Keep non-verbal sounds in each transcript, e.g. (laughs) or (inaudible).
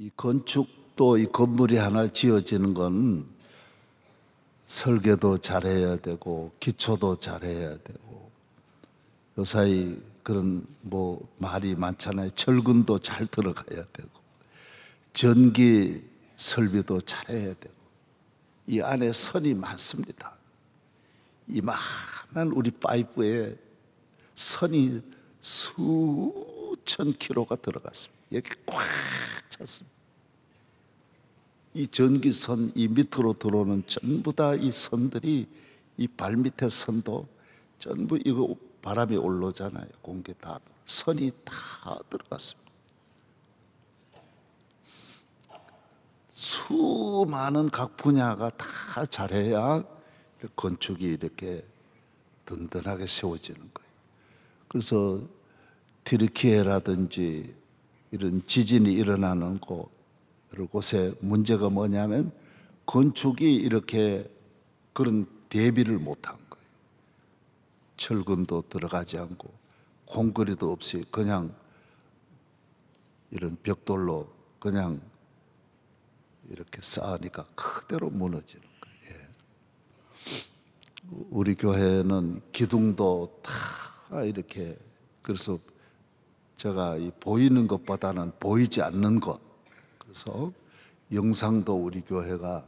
이 건축도 이 건물이 하나 지어지는 건 설계도 잘해야 되고 기초도 잘해야 되고 요사이 그런 뭐 말이 많잖아요. 철근도 잘 들어가야 되고 전기 설비도 잘해야 되고 이 안에 선이 많습니다. 이 많은 우리 파이프에 선이 수천 킬로가 들어갔습니다. 이렇게 꽉 찼습니다. 이 전기선 이 밑으로 들어오는 전부 다 이 선들이 이 발밑에 선도 전부 이거 바람이 올라오잖아요. 공기 다 선이 다 들어갔습니다. 수많은 각 분야가 다 잘해야 건축이 이렇게 든든하게 세워지는 거예요. 그래서 튀르키예라든지 이런 지진이 일어나는 곳, 여러 곳에 문제가 뭐냐면 건축이 이렇게 그런 대비를 못한 거예요. 철근도 들어가지 않고 콘크리도 없이 그냥 이런 벽돌로 그냥 이렇게 쌓으니까 그대로 무너지는 거예요. 예. 우리 교회는 기둥도 다 이렇게 그래서 제가 이 보이는 것보다는 보이지 않는 것. 그래서 영상도 우리 교회가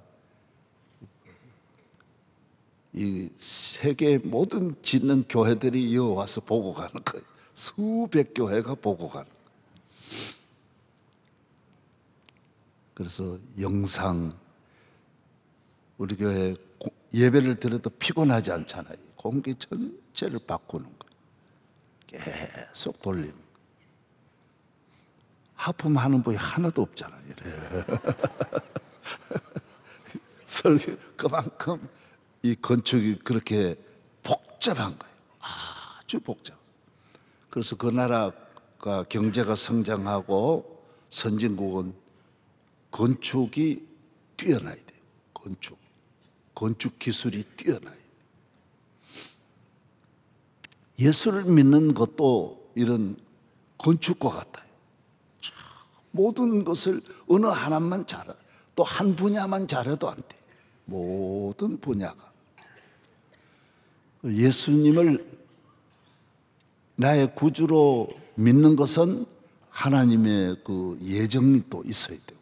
이 세계 모든 짓는 교회들이 이어와서 보고 가는 거예요. 수백 교회가 보고 가는 거예요. 그래서 영상, 우리 교회 예배를 드려도 피곤하지 않잖아요. 공기 전체를 바꾸는 거예요. 계속 돌림. 하품하는 부위 하나도 없잖아요. (laughs) 설계 그만큼 이 건축이 그렇게 복잡한 거예요. 아주 복잡. 그래서 그 나라가 경제가 성장하고 선진국은 건축이 뛰어나야 돼요. 건축. 건축 기술이 뛰어나야 돼요. 예술을 믿는 것도 이런 건축과 같아요. 모든 것을 어느 하나만 잘해 또한 분야만 잘해도 안 돼. 모든 분야가 예수님을 나의 구주로 믿는 것은 하나님의 그 예정이 또 있어야 되고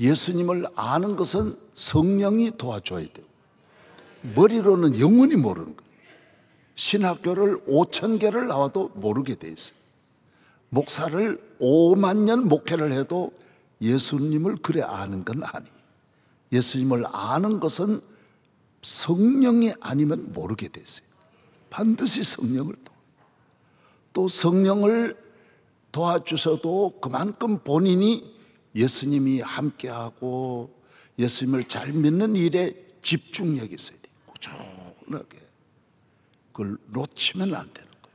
예수님을 아는 것은 성령이 도와줘야 되고 머리로는 영원히 모르는 거예요. 신학교를 5천 개를 나와도 모르게 돼 있어요. 목사를 5만 년 목회를 해도 예수님을 그래 아는 건 아니. 예수님을 아는 것은 성령이 아니면 모르게 되세요. 반드시 성령을 또. 또 성령을 도와주셔도 그만큼 본인이 예수님이 함께하고 예수님을 잘 믿는 일에 집중력이 있어야 돼요. 꾸준하게. 그걸 놓치면 안 되는 거예요.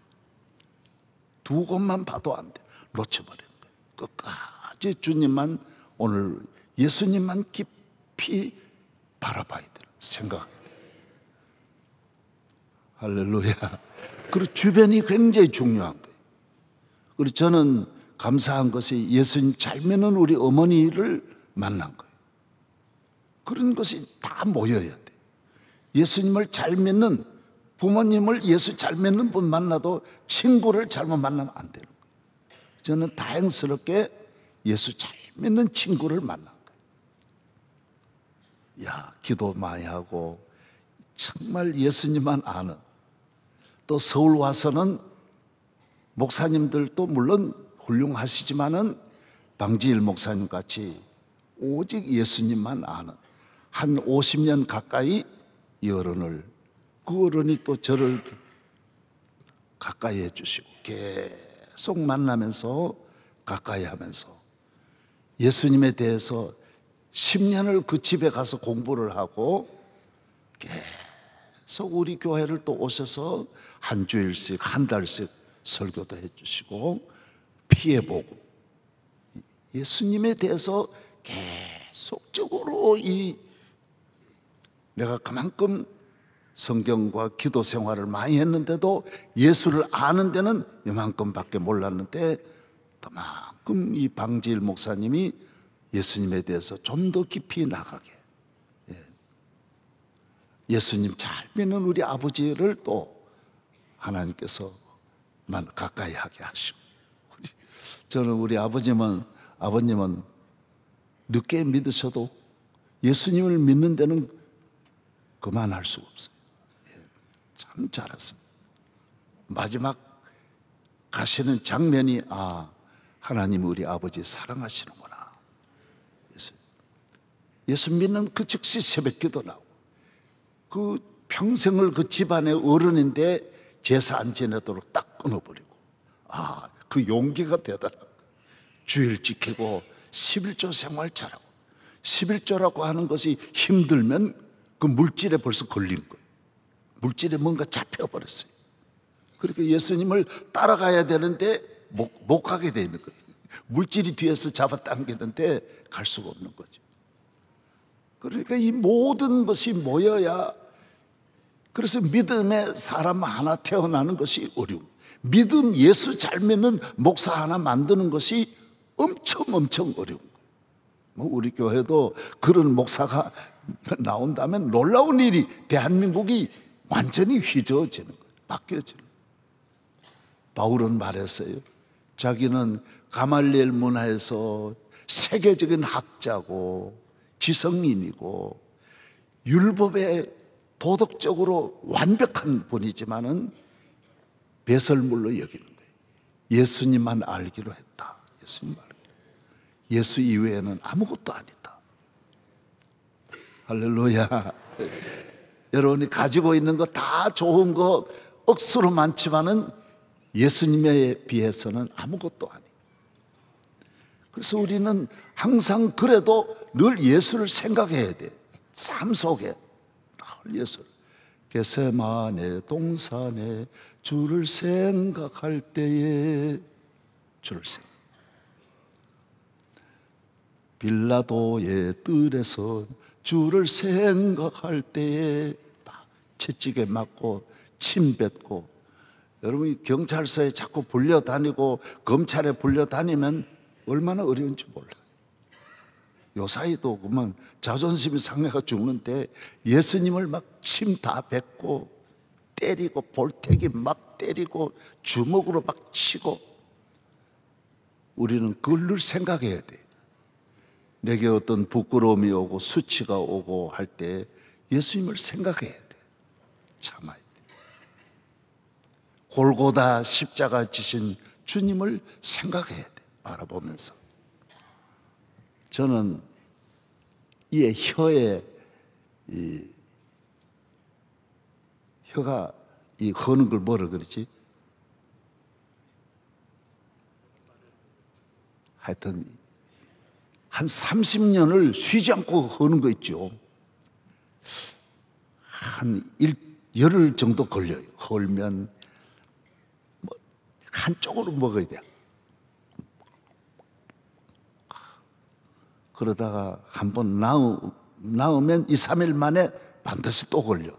두 곳만 봐도 안 돼요. 놓쳐버리는 거예요. 끝까지 주님만 오늘 예수님만 깊이 바라봐야 돼요. 생각해야 돼요. 할렐루야. 그리고 주변이 굉장히 중요한 거예요. 그리고 저는 감사한 것이 예수님 잘 믿는 우리 어머니를 만난 거예요. 그런 것이 다 모여야 돼. 예수님을 잘 믿는 부모님을 예수 잘 믿는 분 만나도 친구를 잘못 만나면 안 되는 저는 다행스럽게 예수 잘 믿는 친구를 만난 거예요. 야, 기도 많이 하고 정말 예수님만 아는 또 서울 와서는 목사님들도 물론 훌륭하시지만은 방지일 목사님 같이 오직 예수님만 아는 한 50년 가까이 이 어른을 그 어른이 또 저를 가까이 해주시고 계속 계속 만나면서 가까이 하면서 예수님에 대해서 10년을 그 집에 가서 공부를 하고 계속 우리 교회를 또 오셔서 한 주일씩, 한 달씩 설교도 해주시고 피해보고 예수님에 대해서 계속적으로 이 내가 그만큼 성경과 기도 생활을 많이 했는데도 예수를 아는 데는 이만큼밖에 몰랐는데 그만큼 이 방지일 목사님이 예수님에 대해서 좀 더 깊이 나가게 예. 예수님 잘 믿는 우리 아버지를 또 하나님께서 가까이 하게 하시고 저는 우리 아버지만 아버님은 늦게 믿으셔도 예수님을 믿는 데는 그만할 수가 없어요. 참잘았습니다 마지막 가시는 장면이 아 하나님 우리 아버지 사랑하시는구나. 예수, 예수 믿는 그 즉시 새벽기도 나고 그 평생을 그 집안의 어른인데 제사 안 지내도록 딱 끊어버리고 아 그 용기가 대단한 주일 지키고 11조 생활 잘하고 11조라고 하는 것이 힘들면 그 물질에 벌써 걸린 거예요. 물질에 뭔가 잡혀버렸어요. 그러니 예수님을 따라가야 되는데 못, 못 가게 되는 거예요. 물질이 뒤에서 잡아당기는데 갈 수가 없는 거죠. 그러니까 이 모든 것이 모여야 그래서 믿음에 사람 하나 태어나는 것이 어려움. 믿음 예수 잘 믿는 목사 하나 만드는 것이 엄청 엄청 어려운 거예요. 뭐 우리 교회도 그런 목사가 나온다면 놀라운 일이 대한민국이 완전히 휘저어지는 거예요. 바뀌어지는 거예요. 바울은 말했어요. 자기는 가말리엘 문화에서 세계적인 학자고 지성인이고 율법에 도덕적으로 완벽한 분이지만은 배설물로 여기는 거예요. 예수님만 알기로 했다. 예수님 알기로. 예수 이외에는 아무것도 아니다. 할렐루야. 여러분이 가지고 있는 거 다 좋은 거 억수로 많지만은 예수님에 비해서는 아무것도 아니에요. 그래서 우리는 항상 그래도 늘 예수를 생각해야 돼. 삶 속에 늘 예수를. 개세만의 동산에 주를 생각할 때에 주를 생각. 빌라도의 뜰에서 주를 생각할 때에 막 채찍에 맞고 침 뱉고 여러분이 경찰서에 자꾸 불려다니고 검찰에 불려다니면 얼마나 어려운지 몰라요. 요사이도 그만 자존심이 상해가 죽는데 예수님을 막 침 다 뱉고 때리고 볼테기 막 때리고 주먹으로 막 치고 우리는 그걸 생각해야 돼. 내게 어떤 부끄러움이 오고 수치가 오고 할 때 예수님을 생각해야 돼. 참아야 돼. 골고다 십자가 지신 주님을 생각해야 돼. 알아보면서. 저는 이 혀에 이 혀가 이 허는 걸 뭐라 그러지? 하여튼 한 30년을 쉬지 않고 허는거 있죠. 한 일, 열흘 정도 걸려요. 헐면뭐 한쪽으로 먹어야 돼. 그러다가 한 번 나오, 면 2, 3일 만에 반드시 또 걸려.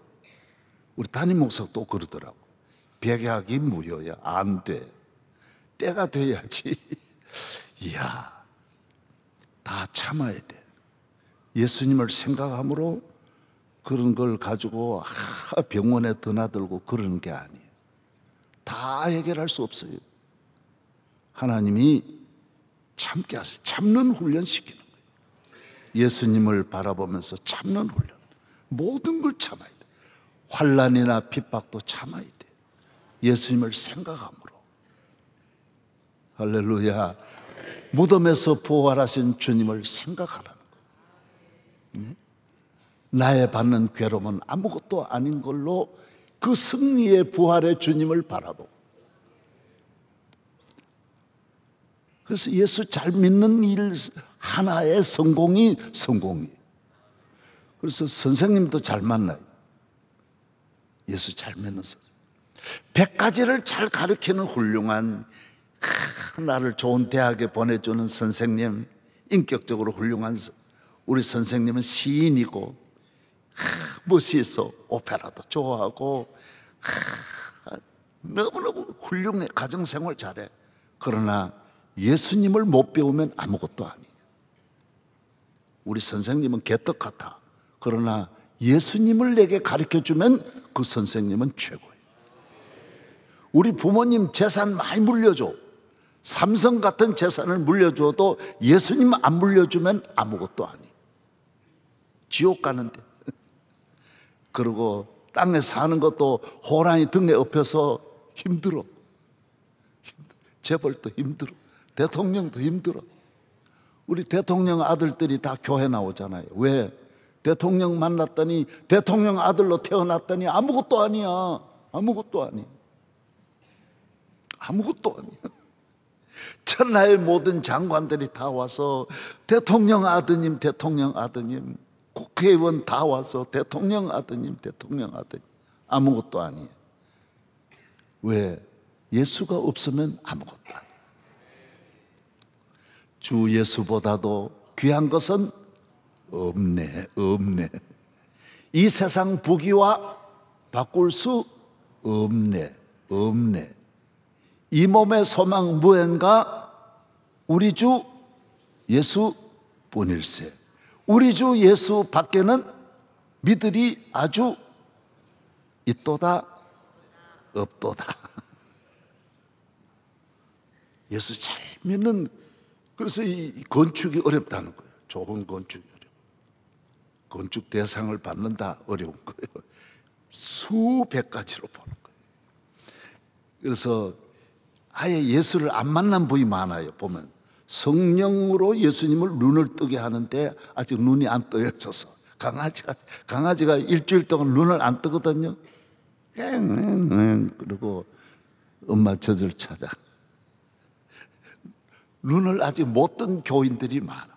우리 담임 목사가 또 그러더라고. 백약이 무효야. 안 돼. 때가 돼야지. (laughs) 이야. 다 참아야 돼. 예수님을 생각함으로 그런 걸 가지고 병원에 드나들고 그러는 게 아니에요. 다 해결할 수 없어요. 하나님이 참게 하세요. 참는 훈련 시키는 거예요. 예수님을 바라보면서 참는 훈련. 모든 걸 참아야 돼. 환란이나 핍박도 참아야 돼. 예수님을 생각함으로. 할렐루야. 무덤에서 부활하신 주님을 생각하라는 거예요. 네? 나의 받는 괴로움은 아무것도 아닌 걸로 그 승리의 부활의 주님을 바라보고. 그래서 예수 잘 믿는 일 하나의 성공이 성공이에요. 그래서 선생님도 잘 만나요. 예수 잘 믿는 선생님. 1가지를잘 가르치는 훌륭한 나를 좋은 대학에 보내주는 선생님, 인격적으로 훌륭한 우리 선생님은 시인이고, 멋있어. 오페라도 좋아하고, 너무너무 훌륭해. 가정생활 잘해. 그러나 예수님을 못 배우면 아무것도 아니에요. 우리 선생님은 개떡 같아. 그러나 예수님을 내게 가르쳐 주면 그 선생님은 최고예요. 우리 부모님 재산 많이 물려줘. 삼성 같은 재산을 물려줘도 예수님 안 물려주면 아무것도 아니. 에요 지옥 가는데. (laughs) 그리고 땅에 사는 것도 호랑이 등에 엎여서 힘들어. 재벌도 힘들어. 대통령도 힘들어. 우리 대통령 아들들이 다 교회 나오잖아요. 왜? 대통령 만났더니 대통령 아들로 태어났더니 아무것도 아니야. 아무것도 아니야. 아무것도 아니야. 천하의 모든 장관들이 다 와서 대통령 아드님, 대통령 아드님, 국회의원 다 와서 대통령 아드님, 대통령 아드님. 아무것도 아니에요. 왜? 예수가 없으면 아무것도 아니에요. 주 예수보다도 귀한 것은 없네, 없네. 이 세상 부귀와 바꿀 수 없네, 없네. 이 몸의 소망 무엔가 우리 주 예수 뿐일세 우리 주 예수 밖에는 믿들이 아주 있도다 없도다. (laughs) 예수 잘 믿는 그래서 이 건축이 어렵다는 거예요. 좋은 건축이 어렵고 건축 대상을 받는다 어려운 거예요. 수백 가지로 보는 거예요. 그래서 아예 예수를 안 만난 분이 많아요, 보면. 성령으로 예수님을 눈을 뜨게 하는데 아직 눈이 안 떠여져서. 강아지가, 강아지가 일주일 동안 눈을 안 뜨거든요. 그리고 엄마 젖을 찾아. 눈을 아직 못 뜬 교인들이 많아.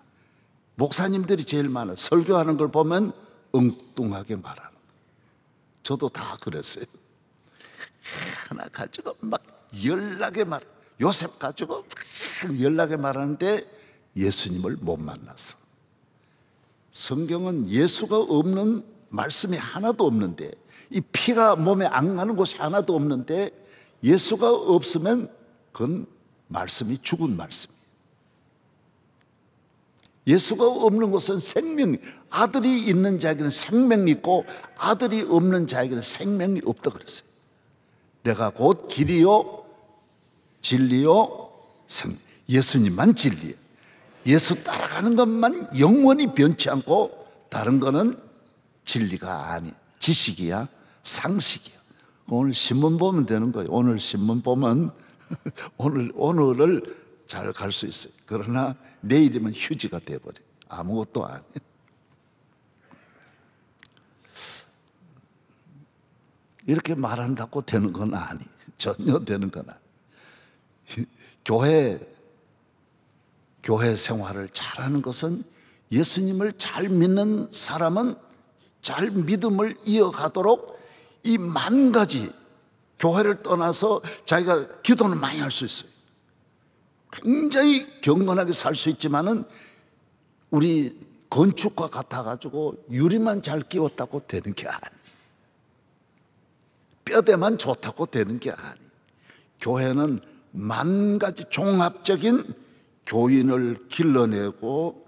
목사님들이 제일 많아. 설교하는 걸 보면 엉뚱하게 말하는 저도 다 그랬어요. 하나 가지고 막 연락에 말, 요셉 가지고 연락에 말하는데 예수님을 못 만나서. 성경은 예수가 없는 말씀이 하나도 없는데, 이 피가 몸에 안 가는 곳이 하나도 없는데, 예수가 없으면 그건 말씀이 죽은 말씀이에요. 예수가 없는 곳은 생명, 이 아들이 있는 자에게는 생명이 있고 아들이 없는 자에게는 생명이 없다 그랬어요. 내가 곧 길이요, 진리요 성. 예수님만 진리. 예수 따라가는 것만 영원히 변치 않고 다른 거는 진리가 아니. 지식이야, 상식이야. 오늘 신문 보면 되는 거예요. 오늘 신문 보면 (laughs) 오늘 오늘을 잘 갈 수 있어요. 그러나 내일이면 휴지가 돼 버려. 아무것도 아니 (laughs) 이렇게 말한다고 되는 건 아니. 전혀 되는 건 아니. 교회, 교회 생활을 잘하는 것은 예수님을 잘 믿는 사람은 잘 믿음을 이어가도록 이 만 가지 교회를 떠나서 자기가 기도는 많이 할 수 있어요. 굉장히 경건하게 살 수 있지만은 우리 건축과 같아가지고 유리만 잘 끼웠다고 되는 게 아니에요. 뼈대만 좋다고 되는 게 아니에요. 교회는 만 가지 종합적인 교인을 길러내고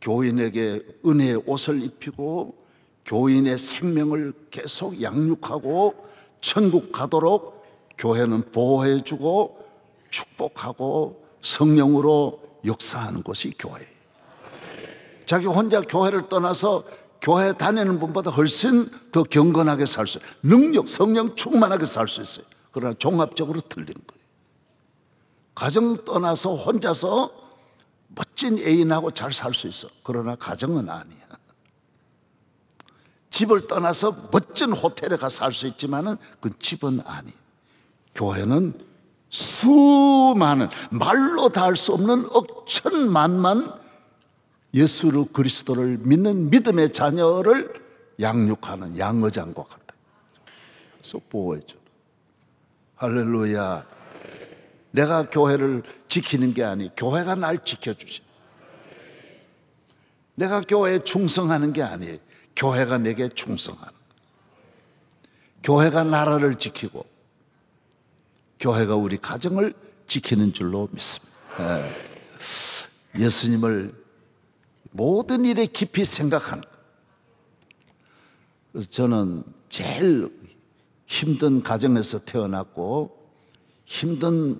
교인에게 은혜의 옷을 입히고 교인의 생명을 계속 양육하고 천국 가도록 교회는 보호해주고 축복하고 성령으로 역사하는 것이 교회예요. 자기 혼자 교회를 떠나서 교회 다니는 분보다 훨씬 더 경건하게 살 수 있어요. 능력, 성령 충만하게 살 수 있어요. 그러나 종합적으로 틀린 거예요. 가정 떠나서 혼자서 멋진 애인하고 잘 살 수 있어. 그러나 가정은 아니야. 집을 떠나서 멋진 호텔에 가서 살 수 있지만은 그 집은 아니. 교회는 수많은 말로 다 할 수 없는 억천만만 예수로 그리스도를 믿는 믿음의 자녀를 양육하는 양어장과 같다. 그래서 보호해줘. 할렐루야. 내가 교회를 지키는 게 아니, 교회가 날 지켜주시. 내가 교회에 충성하는 게 아니, 교회가 내게 충성하는. 교회가 나라를 지키고, 교회가 우리 가정을 지키는 줄로 믿습니다. 예. 예수님을 모든 일에 깊이 생각하는. 그래서 저는 제일 힘든 가정에서 태어났고, 힘든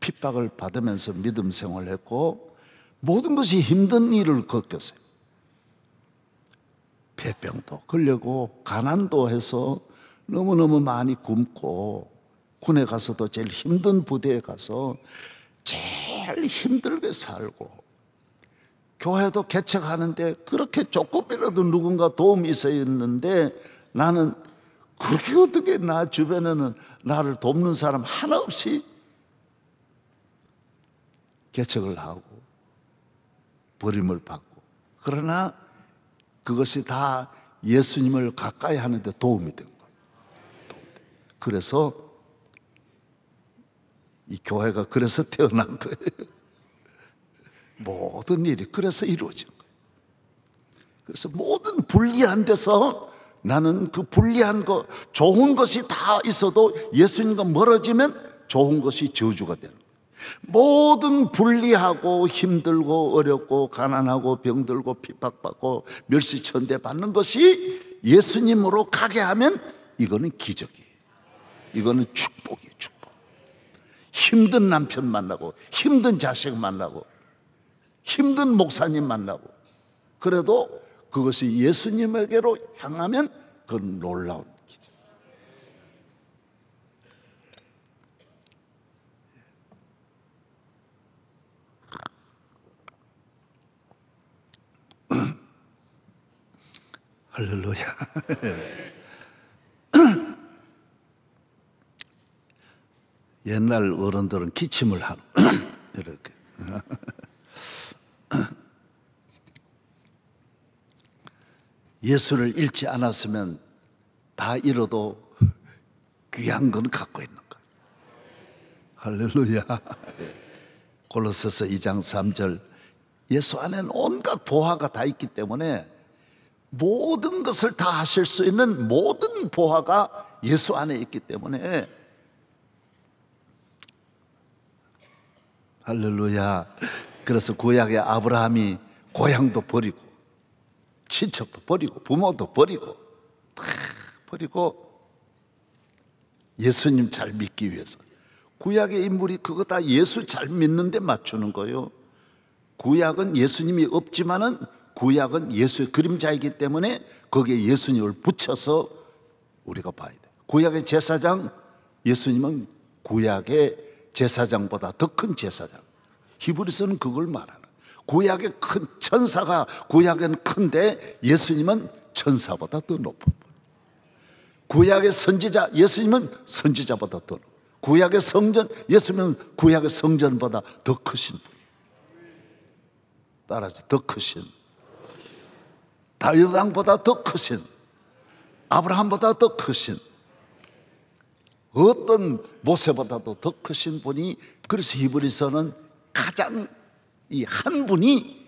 핍박을 받으면서 믿음 생활했고 을 모든 것이 힘든 일을 겪었어요. 폐병도 걸려고 가난도 해서 너무너무 많이 굶고 군에 가서도 제일 힘든 부대에 가서 제일 힘들게 살고 교회도 개척하는데 그렇게 조금이라도 누군가 도움이 있었는데 나는 그렇게 어떻게 나 주변에는 나를 돕는 사람 하나 없이 개척을 하고 버림을 받고 그러나 그것이 다 예수님을 가까이 하는데 도움이 된 거예요. 도 그래서 이 교회가 그래서 태어난 거예요. (laughs) 모든 일이 그래서 이루어진 거예요. 그래서 모든 불리한 데서 나는 그 불리한 거, 좋은 것이 다 있어도 예수님과 멀어지면 좋은 것이 저주가 되는 거예요. 모든 불리하고 힘들고 어렵고 가난하고 병들고 핍박받고 멸시천대 받는 것이 예수님으로 가게 하면 이거는 기적이에요. 이거는 축복이에요, 축복. 힘든 남편 만나고, 힘든 자식 만나고, 힘든 목사님 만나고. 그래도 그것이 예수님에게로 향하면 그건 놀라운 할렐루야. (laughs) 옛날 어른들은 기침을 하고 (clears throat) 이렇게. (clears throat) 예수를 잃지 않았으면 다 잃어도 귀한 건 갖고 있는 거야 할렐루야. (laughs) 골로새서 2장 3절 예수 안에는 온갖 보화가 다 있기 때문에 모든 것을 다 하실 수 있는 모든 보화가 예수 안에 있기 때문에 할렐루야. 그래서 구약의 아브라함이 고향도 버리고 친척도 버리고 부모도 버리고 다 버리고 예수님 잘 믿기 위해서 구약의 인물이 그거 다 예수 잘 믿는데 맞추는 거예요. 구약은 예수님이 없지만은 구약은 예수의 그림자이기 때문에 거기에 예수님을 붙여서 우리가 봐야 돼. 구약의 제사장, 예수님은 구약의 제사장보다 더 큰 제사장. 히브리서는 그걸 말하는. 구약의 큰 천사가 구약은 큰데 예수님은 천사보다 더 높은 분. 구약의 선지자 예수님은 선지자보다 더 높은. 구약의 성전 예수님은 구약의 성전보다 더 크신 분요 따라서 더 크신 다윗 왕보다 더 크신 아브라함보다 더 크신 어떤 모세보다도 더 크신 분이 그래서 히브리서는 가장 이 한 분이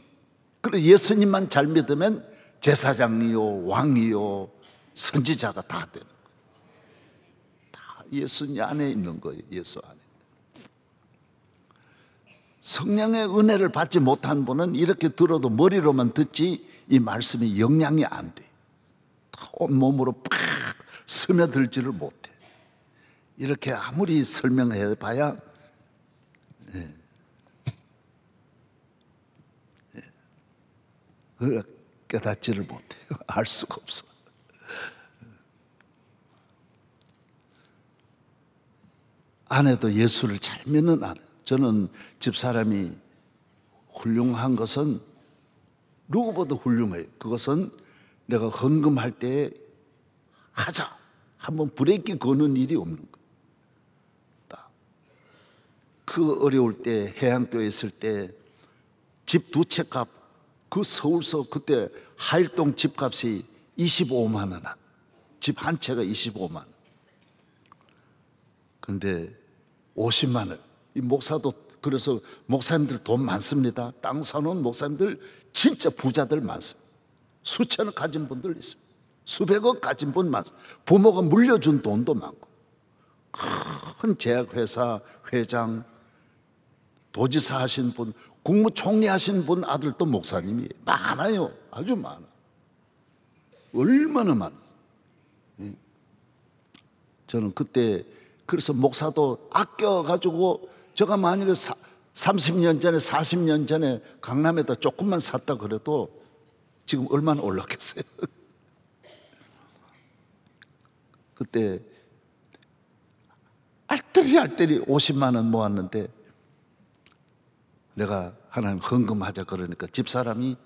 그래 예수님만 잘 믿으면 제사장이요 왕이요 선지자가 다 되는 거예요. 다 예수님 안에 있는 거예요. 예수 안에. 성령의 은혜를 받지 못한 분은 이렇게 들어도 머리로만 듣지 이 말씀이 영향이 안 돼. 온몸으로 팍 스며들지를 못해. 이렇게 아무리 설명해 봐야 예. 예. 어, 깨닫지를 못해요. (laughs) 알 수가 없어. 아내도 예수를 잘 믿는 아내. 저는 집사람이 훌륭한 것은 누구보다 훌륭해요. 그것은 내가 헌금할 때 하자. 한번 브레이크 거는 일이 없는 거예요. 그 어려울 때 해양교에 있을 때 집 두 채 값, 그 서울서 그때 하일동 집값이 25만 원. 집 한 채가 25만 원. 근데 50만 원. 이 목사도 그래서 목사님들 돈 많습니다. 땅 사놓은 목사님들 진짜 부자들 많습니다. 수천억 가진 분들 있습니다. 수백억 가진 분 많습니다. 부모가 물려준 돈도 많고 큰 제약회사 회장 도지사 하신 분 국무총리 하신 분 아들도 목사님이 많아요. 아주 많아. 얼마나 많아. 예. 저는 그때 그래서 목사도 아껴가지고 제가 만약에 사, 30년 전에 40년 전에 강남에다 조금만 샀다 그래도 지금 얼마나 올랐겠어요? (laughs) 그때 알뜰히 알뜰히 50만 원 모았는데 내가 하나님 헌금하자 그러니까 집사람이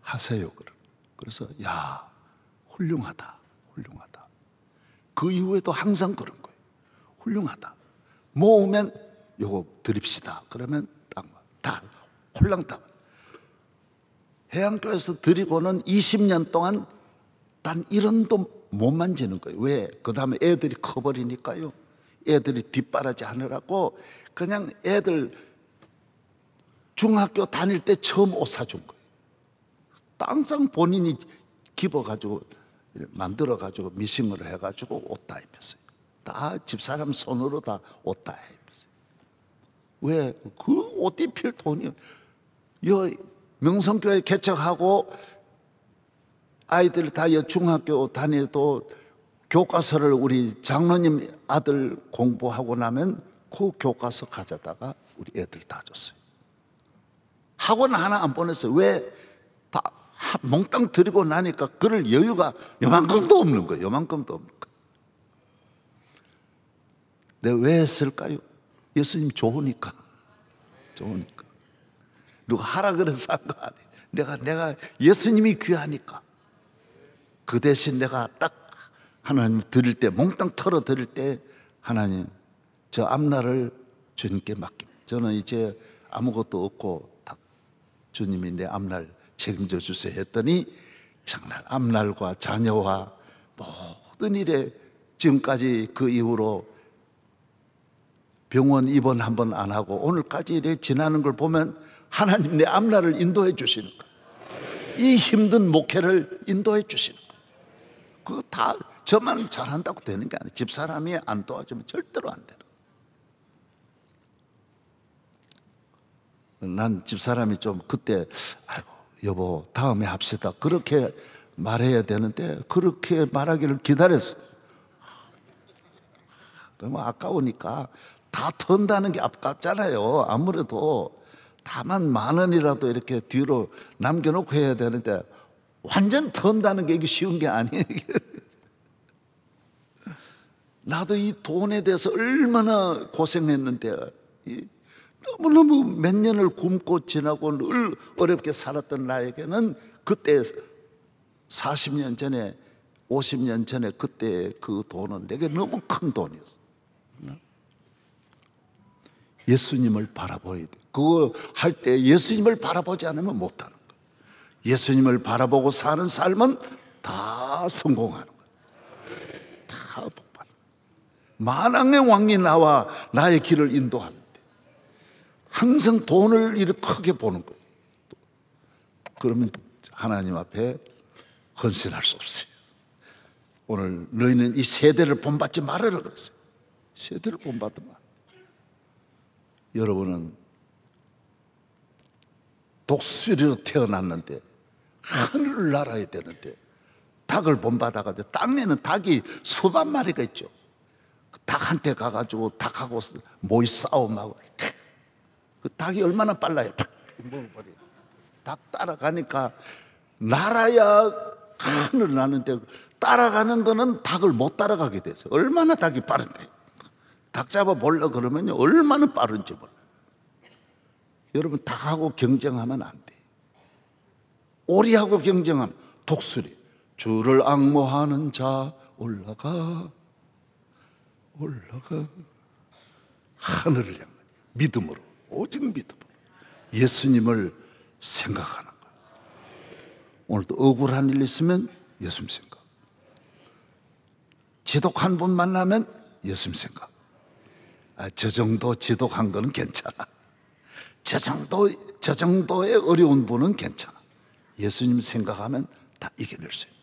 하세요 그래서야 훌륭하다 훌륭하다 그 이후에도 항상 그런 거예요 훌륭하다 모으면 요거 드립시다. 그러면 딱다 뭐, 홀랑 딱 해양교에서 드리고는 20년 동안 단 이런 돈못 만지는 거예요. 왜? 그 다음에 애들이 커버리니까요. 애들이 뒷바라지 하느라고 그냥 애들 중학교 다닐 때 처음 옷 사준 거예요. 땅상 본인이 기어가지고 만들어가지고 미싱으로 해가지고 옷 다 입혔어요. 다 집사람 손으로 다옷다 입었어요. 왜? 그 옷 입힐 돈이, 여, 명성교회 개척하고 아이들 다 여중학교 다녀도 교과서를 우리 장로님 아들 공부하고 나면 그 교과서 가져다가 우리 애들 다 줬어요. 학원 하나 안 보냈어요. 왜? 다 몽땅 들이고 나니까 그럴 여유가 요만큼도 없는 거예요. 요만큼도 없는 거예요. 내가 왜 했을까요? 예수님 좋으니까. 좋으니까. 누가 하라 그래서 한거 아니에요. 내가, 내가 예수님이 귀하니까. 그 대신 내가 딱 하나님 드릴 때, 몽땅 털어 드릴 때, 하나님, 저 앞날을 주님께 맡깁니다. 저는 이제 아무것도 없고 딱 주님이 내 앞날 책임져 주세요 했더니 정말 앞날과 자녀와 모든 일에 지금까지 그 이후로 병원 입원 한 번 안 하고 오늘까지 이래 지나는 걸 보면 하나님 내 앞날을 인도해 주시는 거예요. 이 힘든 목회를 인도해 주시는 거예요. 그거 다 저만 잘한다고 되는 게 아니에요. 집사람이 안 도와주면 절대로 안 되는 거예요. 난 집사람이 좀 그때 아이고 여보 다음에 합시다 그렇게 말해야 되는데 그렇게 말하기를 기다렸어. 너무 아까우니까 다 턴다는 게 아깝잖아요. 아무래도 다만 만 원이라도 이렇게 뒤로 남겨놓고 해야 되는데 완전 턴다는 게 이게 쉬운 게 아니에요. (laughs) 나도 이 돈에 대해서 얼마나 고생했는데 너무너무 몇 년을 굶고 지나고 늘 어렵게 살았던 나에게는 그때 40년 전에 50년 전에 그때 그 돈은 내게 너무 큰 돈이었어. 예수님을 바라보아야 돼. 그거 할 때 예수님을 바라보지 않으면 못하는 거예요. 예수님을 바라보고 사는 삶은 다 성공하는 거예요. 다 복받는 만왕의 왕이 나와 나의 길을 인도하는데 항상 돈을 이렇게 크게 보는 거예요. 그러면 하나님 앞에 헌신할 수 없어요. 오늘 너희는 이 세대를 본받지 말아라 그랬어요. 세대를 본받으면 여러분은 독수리로 태어났는데 하늘을 날아야 되는데 닭을 본받아가지고 땅에는 닭이 수만 마리가 있죠. 그 닭한테 가가지고 닭하고 모이 싸움하고 그 닭이 얼마나 빨라요. 먹어버려. 닭 따라가니까 날아야 하늘 나는데 따라가는 거는 닭을 못 따라가게 돼서 얼마나 닭이 빠른데. 닭 잡아 볼라 그러면 얼마나 빠른지 몰라. 여러분, 닭하고 경쟁하면 안 돼. 오리하고 경쟁하면 독수리. 주를 악모하는 자, 올라가. 올라가. 하늘을 향해. 믿음으로. 오직 믿음으로. 예수님을 생각하는 거예요. 오늘도 억울한 일 있으면 예수님 생각. 지독한 분 만나면 예수님 생각. 아, 저 정도 지독한 거는 괜찮아. 저 정도, 저 정도의 어려운 분은 괜찮아. 예수님 생각하면 다 이겨낼 수 있는.